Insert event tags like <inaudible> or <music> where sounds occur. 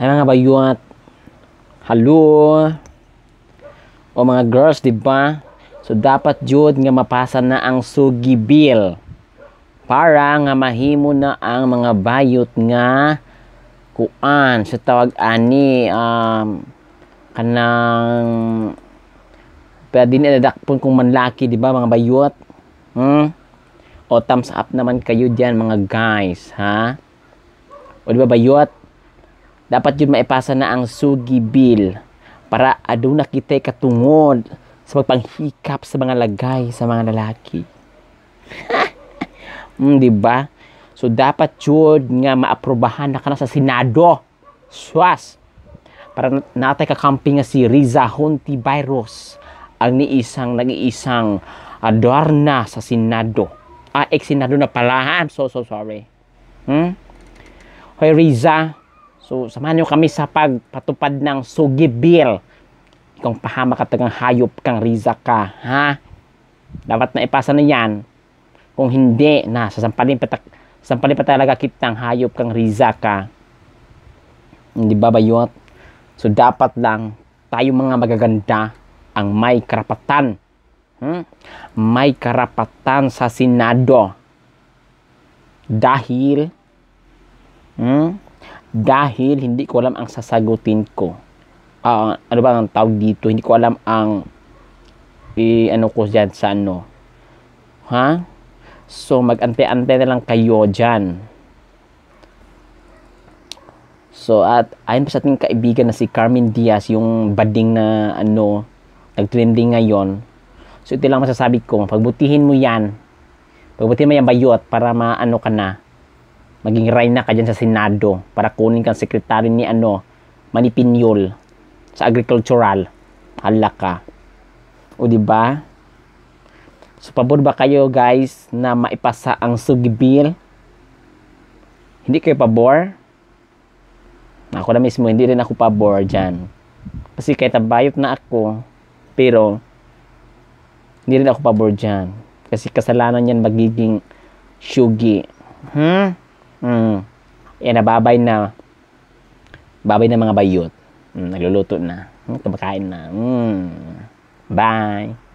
Ay mga bayuat. Hello. O mga girls, di ba? So dapat jud nga mapasa na ang sugi bill para nga mahimo na ang mga bayot nga kuan sa tawag ani um, kanang pwede na nadakpon kung manlaki di ba mga bayot hmm? o thumbs up naman kayo diyan mga guys ha o di ba bayot dapat yun maipasa na ang sugi bill para aduna kita katungod sa pagpanghikap sa mga lagay sa mga lalaki. <laughs> mm, di ba? So dapat yun nga maaprobahan na ka na sa Senado. Swas. Para natay kakamping nga si Riza Hontivirus ang niisang nag-iisang adorna sa Senado. Ah, ex-Senado na pala. I'm so, so sorry. Hmm? Hoy Riza, So, samahan nyo kami sa pagpatupad ng sugi bill. Kung pahama ka tagang hayop kang riza ka, ha? Dapat na ipasa na yan. Kung hindi, na, sasampalin pa, sasampalin pa talaga kitang hayop kang riza ka. Hindi ba bayot? So, dapat lang tayo mga magaganda ang may karapatan. Hmm? May karapatan sa Senado. Dahil dahil hindi ko alam ang sasagutin ko. Uh, ano ba ang tawag dito? Hindi ko alam ang i eh, ano ko diyan sa ano. Ha? So magante-ante na lang kayo diyan. So at ayon pa sa ating kaibigan na si Carmen Diaz, yung bading na ano, nag-trending ngayon. So ito lang masasabi ko, pagbutihin mo yan. Pagbutihin mo yan bayot para maano ka na maging reyna ka dyan sa Senado para kunin kang sekretary ni ano, Manipinyol sa agricultural. Halaka. O di ba? So pabor ba kayo guys na maipasa ang sugi bill? Hindi kayo pabor? Ako na mismo hindi rin ako pabor diyan. Kasi kahit tabayot na ako, pero hindi rin ako pabor diyan. Kasi kasalanan yan magiging syugi. Hmm? Mm. Yan, nababay na. Babay na mga bayot. Mm, nagluluto na. Oh. Kumakain na. Mm. Bye.